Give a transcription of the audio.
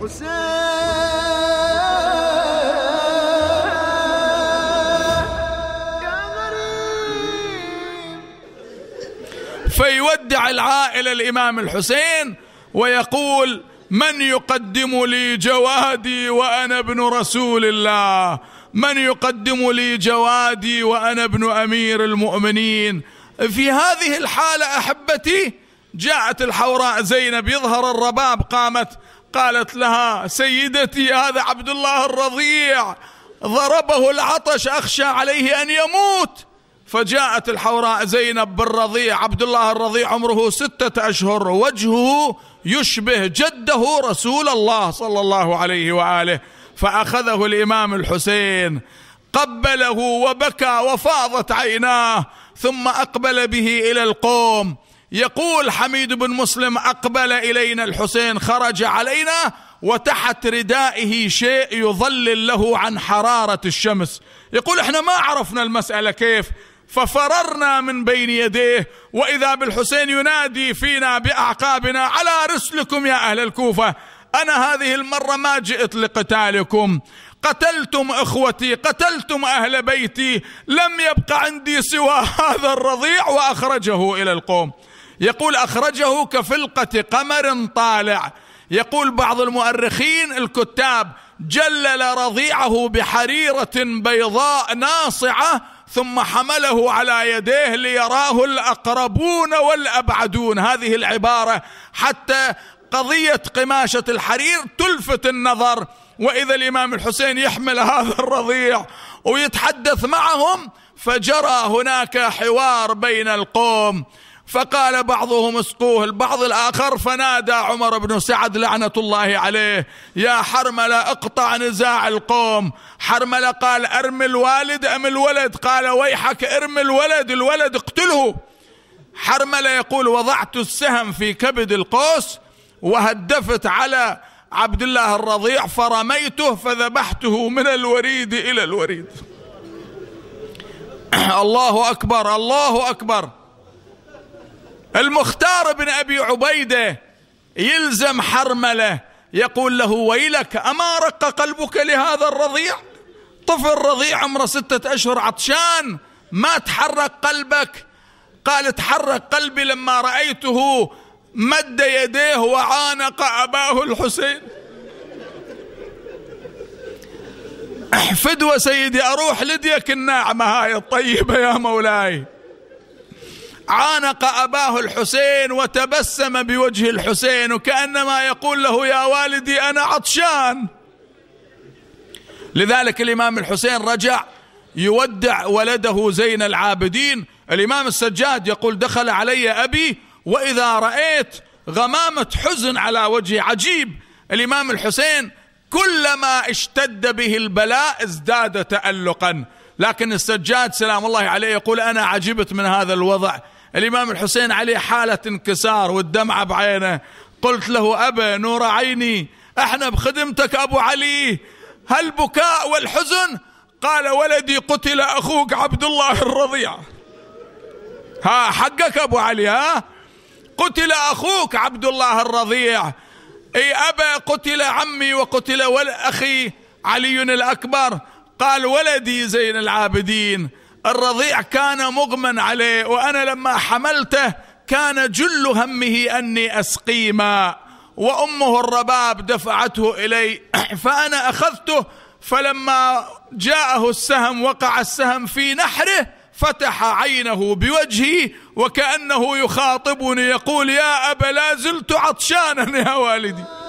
فيودع العائلة الإمام الحسين ويقول من يقدم لي جوادي وأنا ابن رسول الله من يقدم لي جوادي وأنا ابن أمير المؤمنين في هذه الحالة أحبتي جاءت الحوراء زينب يظهر الرباب قامت قالت لها سيدتي هذا عبد الله الرضيع ضربه العطش اخشى عليه ان يموت فجاءت الحوراء زينب بالرضيع عبد الله الرضيع عمره ستة أشهر وجهه يشبه جده رسول الله صلى الله عليه وآله فأخذه الإمام الحسين قبله وبكى وفاضت عيناه ثم أقبل به إلى القوم يقول حميد بن مسلم اقبل الينا الحسين خرج علينا وتحت ردائه شيء يظلل له عن حراره الشمس يقول احنا ما عرفنا المساله كيف ففررنا من بين يديه واذا بالحسين ينادي فينا باعقابنا على رسلكم يا اهل الكوفه انا هذه المره ما جئت لقتالكم قتلتم اخوتي قتلتم اهل بيتي لم يبق عندي سوى هذا الرضيع واخرجه الى القوم يقول اخرجه كفلقه قمر طالع يقول بعض المؤرخين الكتاب جلل رضيعه بحريره بيضاء ناصعه ثم حمله على يديه ليراه الاقربون والابعدون هذه العباره حتى قضيه قماشه الحرير تلفت النظر واذا الامام الحسين يحمل هذا الرضيع ويتحدث معهم فجرى هناك حوار بين القوم فقال بعضهم اسقوه البعض الآخر فنادى عمر بن سعد لعنة الله عليه يا حرملة اقطع نزاع القوم حرملة قال ارمي الوالد ام الولد قال ويحك ارمي الولد الولد اقتله حرملة يقول وضعت السهم في كبد القوس وهدفت على عبد الله الرضيع فرميته فذبحته من الوريد الى الوريد الله اكبر الله اكبر المختار بن أبي عبيدة يلزم حرمله يقول له ويلك أما رق قلبك لهذا الرضيع طفل رضيع عمره ستة أشهر عطشان ما تحرك قلبك قال تحرك قلبي لما رأيته مد يديه وعانق أباه الحسين احفد وسيدي أروح لديك الناعمة هاي الطيبة يا مولاي عانق أباه الحسين وتبسم بوجه الحسين وكأنما يقول له يا والدي أنا عطشان لذلك الإمام الحسين رجع يودع ولده زين العابدين الإمام السجاد يقول دخل علي أبي وإذا رأيت غمامة حزن على وجهي عجيب الإمام الحسين كلما اشتد به البلاء ازداد تألقا لكن السجاد سلام الله عليه يقول أنا عجبت من هذا الوضع الإمام الحسين عليه حالة انكسار والدمعة بعينه قلت له أبا نور عيني احنا بخدمتك أبو علي هل بكاء والحزن قال ولدي قتل أخوك عبد الله الرضيع ها حقك أبو علي ها قتل أخوك عبد الله الرضيع اي أبا قتل عمي وقتل أخي علي الأكبر قال ولدي زين العابدين الرضيع كان مغمى عليه وأنا لما حملته كان جل همه أني أسقي ماء وأمه الرباب دفعته إلي فأنا أخذته فلما جاءه السهم وقع السهم في نحره فتح عينه بوجهي وكأنه يخاطبني يقول يا أبا لا زلت عطشانا يا والدي